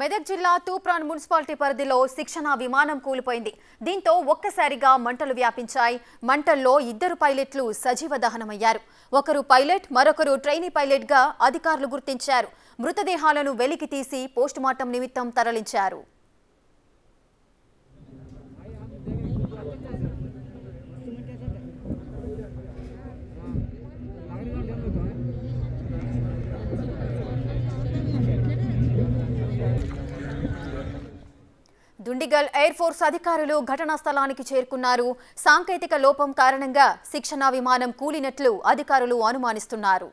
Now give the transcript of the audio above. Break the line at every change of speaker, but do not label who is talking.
మెదక్ జిల్లా తూప్రాన్ మున్సిపాలిటీ పరిధిలో శిక్షణ విమానం కూలిపోయింది దీంతో ఒక్కసారిగా మంటలు వ్యాపించాయి మంటల్లో ఇద్దరు పైలట్లు సజీవ దహనమయ్యారు ఒకరు పైలట్ మరొకరు ట్రైనీ పైలట్గా అధికారులు గుర్తించారు మృతదేహాలను వెలికి తీసి పోస్టుమార్టం నిమిత్తం తరలించారు దుండిగల్ ఎయిర్ ఫోర్స్ అధికారులు ఘటనా స్థలానికి చేరుకున్నారు సాంకేతిక లోపం కారణంగా శిక్షణా విమానం కూలినట్లు అధికారులు అనుమానిస్తున్నారు